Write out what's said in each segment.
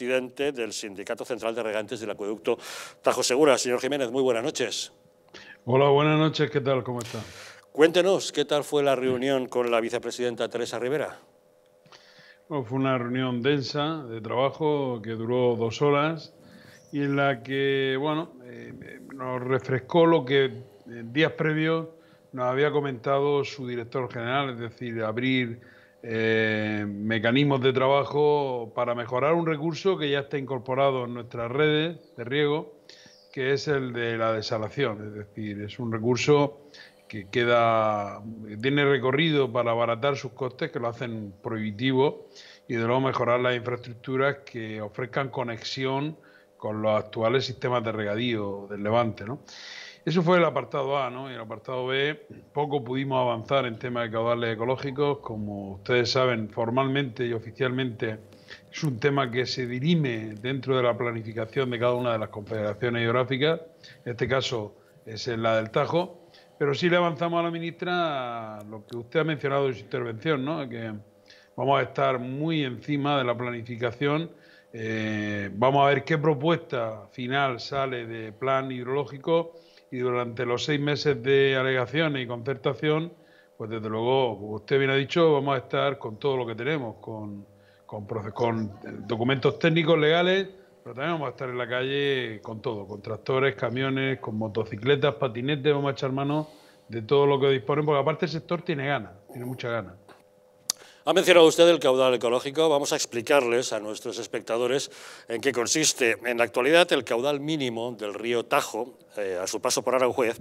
presidente del Sindicato Central de Regantes del Acueducto Tajo Segura. Señor Jiménez, muy buenas noches. Hola, buenas noches. ¿Qué tal? ¿Cómo está? Cuéntenos, ¿qué tal fue la reunión con la vicepresidenta Teresa Rivera? fue una reunión densa de trabajo que duró dos horas y en la que, bueno, eh, nos refrescó lo que en eh, días previos nos había comentado su director general, es decir, abrir eh, mecanismos de trabajo para mejorar un recurso que ya está incorporado en nuestras redes de riego, que es el de la desalación. Es decir, es un recurso que queda, tiene recorrido para abaratar sus costes, que lo hacen prohibitivo, y de luego mejorar las infraestructuras que ofrezcan conexión con los actuales sistemas de regadío del Levante. ¿no? Eso fue el apartado A, ¿no? Y el apartado B, poco pudimos avanzar en temas de caudales ecológicos. Como ustedes saben, formalmente y oficialmente es un tema que se dirime dentro de la planificación de cada una de las confederaciones hidrográficas. En este caso es en la del Tajo. Pero sí le avanzamos a la ministra lo que usted ha mencionado en su intervención, ¿no? Que vamos a estar muy encima de la planificación. Eh, vamos a ver qué propuesta final sale de plan hidrológico y durante los seis meses de alegaciones y concertación, pues desde luego, como usted bien ha dicho, vamos a estar con todo lo que tenemos, con, con, documentos técnicos legales, pero también vamos a estar en la calle con todo, con tractores, camiones, con motocicletas, patinetes, vamos a echar mano de todo lo que disponen, porque aparte el sector tiene ganas, tiene mucha ganas. Ha mencionado usted el caudal ecológico. Vamos a explicarles a nuestros espectadores en qué consiste. En la actualidad, el caudal mínimo del río Tajo, eh, a su paso por Aranjuez,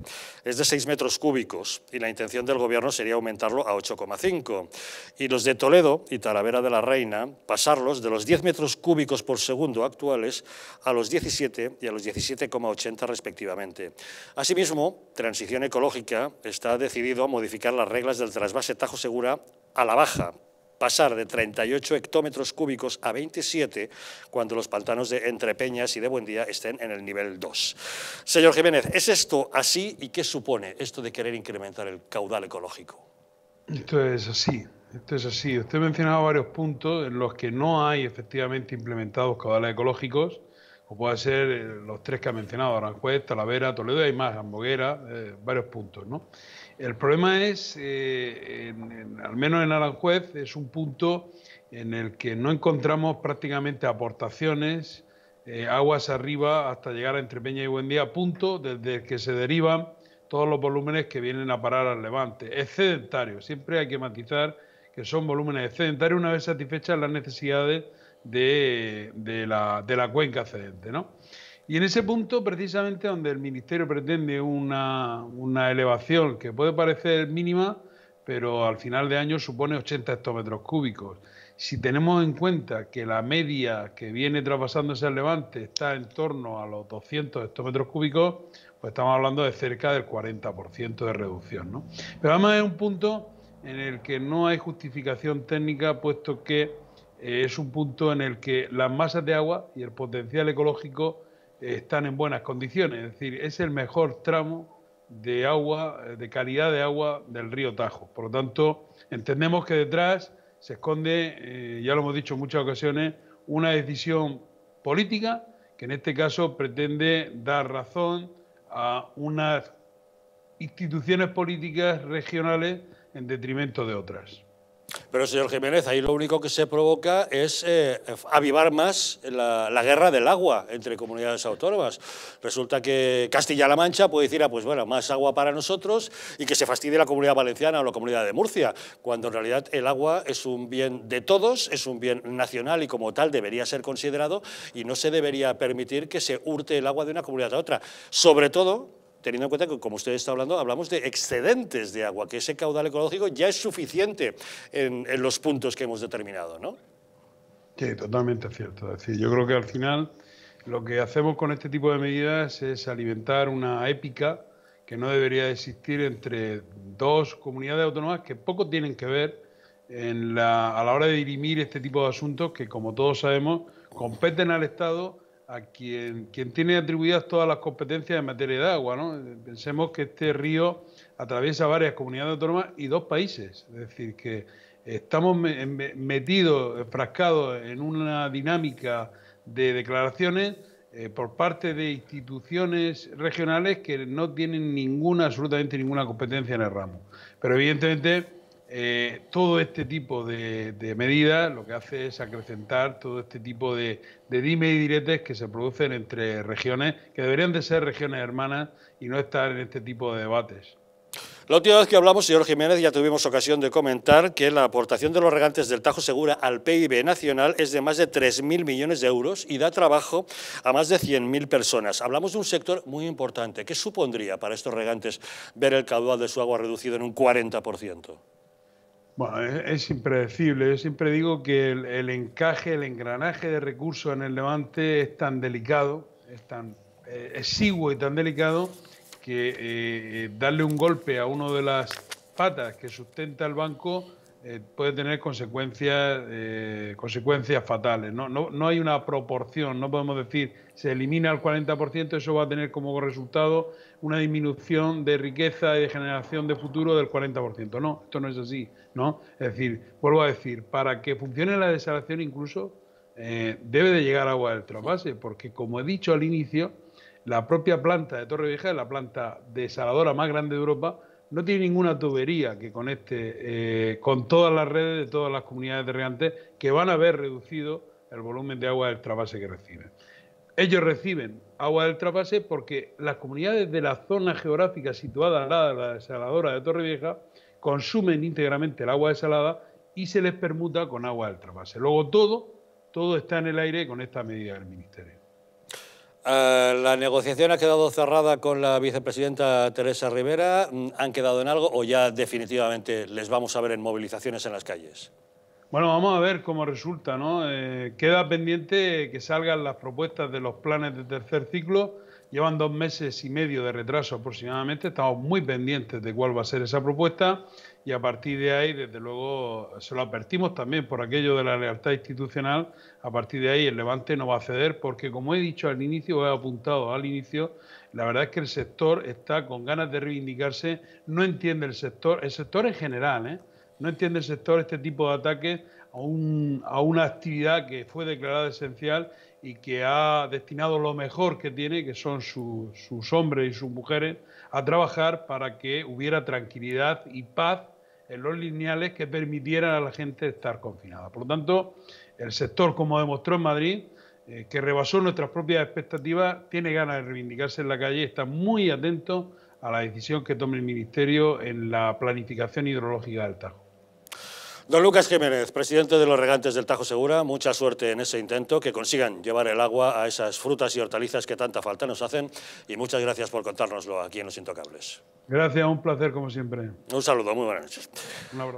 es de 6 metros cúbicos y la intención del gobierno sería aumentarlo a 8,5. Y los de Toledo y Talavera de la Reina, pasarlos de los 10 metros cúbicos por segundo actuales a los 17 y a los 17,80 respectivamente. Asimismo, Transición Ecológica está decidido a modificar las reglas del trasvase Tajo Segura a la baja pasar de 38 hectómetros cúbicos a 27 cuando los pantanos de Entrepeñas y de Buendía estén en el nivel 2. Señor Jiménez, ¿es esto así y qué supone esto de querer incrementar el caudal ecológico? Esto es así, esto es así. Usted mencionado varios puntos en los que no hay efectivamente implementados caudales ecológicos o puede ser eh, los tres que ha mencionado, Aranjuez, Talavera, Toledo, hay más, Amboguera, eh, varios puntos. ¿no? El problema es, eh, al menos en Aranjuez, es un punto en el que no encontramos prácticamente aportaciones, aguas arriba hasta llegar a Entre Peña y Buendía, punto desde el que se derivan todos los volúmenes que vienen a parar al levante. Excedentario, siempre hay que matizar que son volúmenes excedentarios una vez satisfechas las necesidades de, la, cuenca cedente. ¿no? Y en ese punto, precisamente donde el Ministerio pretende una, elevación que puede parecer mínima, pero al final de año supone 80 hectómetros cúbicos. Si tenemos en cuenta que la media que viene traspasando ese levante está en torno a los 200 hectómetros cúbicos, pues estamos hablando de cerca del 40% de reducción. Pero además es un punto en el que no hay justificación técnica, puesto que es un punto en el que las masas de agua y el potencial ecológico están en buenas condiciones, es decir, es el mejor tramo de agua, eh, de calidad de agua del río Tajo. Por lo tanto, entendemos que detrás se esconde, eh, ya lo hemos dicho en muchas ocasiones, una decisión política que en este caso pretende dar razón a unas instituciones políticas regionales en detrimento de otras. Pero, señor Jiménez, ahí lo único que se provoca es eh, avivar más la, guerra del agua entre comunidades autónomas. Resulta que Castilla-La Mancha puede decir, ah, pues bueno, más agua para nosotros y que se fastidie la comunidad valenciana o la comunidad de Murcia, cuando en realidad el agua es un bien de todos, es un bien nacional y como tal debería ser considerado y no se debería permitir que se hurte el agua de una comunidad a otra. Sobre todo teniendo en cuenta que, como usted está hablando, hablamos de excedentes de agua, que ese caudal ecológico ya es suficiente en, los puntos que hemos determinado, ¿no? Sí, totalmente cierto. Es decir, yo creo que al final lo que hacemos con este tipo de medidas es alimentar una épica que no debería existir entre dos comunidades autónomas que poco tienen que ver en a la hora de dirimir este tipo de asuntos que, como todos sabemos, competen al Estado a quien, quien tiene atribuidas todas las competencias en materia de agua. ¿no? Pensemos que este río atraviesa varias comunidades autónomas y dos países. Es decir, que estamos metidos, enfrascados en una dinámica de declaraciones eh, por parte de instituciones regionales que no tienen ninguna, absolutamente ninguna competencia en el ramo. Pero evidentemente eh, todo este tipo de, medidas lo que hace es acrecentar todo este tipo de, de dime y diretes que se producen entre regiones, que deberían de ser regiones hermanas y no estar en este tipo de debates. La última vez que hablamos, señor Jiménez, ya tuvimos ocasión de comentar que la aportación de los regantes del Tajo Segura al PIB nacional es de más de 3.000 millones de euros y da trabajo a más de 100.000 personas. Hablamos de un sector muy importante. ¿Qué supondría para estos regantes ver el caudal de su agua reducido en un 40%? Bueno, es, impredecible. Yo siempre digo que el, encaje, el engranaje de recursos en el Levante es tan delicado, es tan eh, exiguo y tan delicado que eh, darle un golpe a una de las patas que sustenta el banco eh, puede tener consecuencias, eh, consecuencias fatales. ¿no? No, no hay una proporción, no podemos decir se elimina el 40%, eso va a tener como resultado una disminución de riqueza y de generación de futuro del 40%. No, esto no es así. ¿no? Es decir, vuelvo a decir, para que funcione la desalación incluso eh, debe de llegar agua del trasvase, porque como he dicho al inicio, la propia planta de Torrevieja es la planta desaladora más grande de Europa no tiene ninguna tubería que conecte eh, con todas las redes de todas las comunidades de regantes que van a haber reducido el volumen de agua del trasvase que reciben. Ellos reciben agua del trasvase porque las comunidades de la zona geográfica situada al lado de la desaladora de Torrevieja consumen íntegramente el agua desalada y se les permuta con agua del trasvase. Luego todo, todo está en el aire con esta medida del Ministerio. Eh, la negociación ha quedado cerrada con la vicepresidenta Teresa Rivera. Mm, ¿Han quedado en algo o ya definitivamente les vamos a ver en movilizaciones en las calles? Bueno, vamos a ver cómo resulta, ¿no? Eh, queda pendiente que salgan las propuestas de los planes de tercer ciclo. Llevan dos meses y medio de retraso aproximadamente. Estamos muy pendientes de cuál va a ser esa propuesta y a partir de ahí, desde luego, se lo advertimos también por aquello de la lealtad institucional, a partir de ahí el Levante no va a ceder porque, como he dicho al inicio, o he apuntado al inicio, la verdad es que el sector está con ganas de reivindicarse, no entiende el sector, el sector en general, ¿eh? no entiende el sector este tipo de ataques a, una actividad que fue declarada esencial y que ha destinado lo mejor que tiene, que son sus hombres y sus mujeres, a trabajar para que hubiera tranquilidad y paz en los lineales que permitieran a la gente estar confinada. Por lo tanto, el sector, como demostró en Madrid, eh, que rebasó nuestras propias expectativas, tiene ganas de reivindicarse en la calle y está muy atento a la decisión que tome el Ministerio en la planificación hidrológica del Tajo. Don Lucas Jiménez, presidente de los regantes del Tajo Segura, mucha suerte en ese intento, que consigan llevar el agua a esas frutas y hortalizas que tanta falta nos hacen y muchas gracias por contárnoslo aquí en Los Intocables. Gracias, un placer como siempre. Un saludo, muy buenas noches. Un abrazo.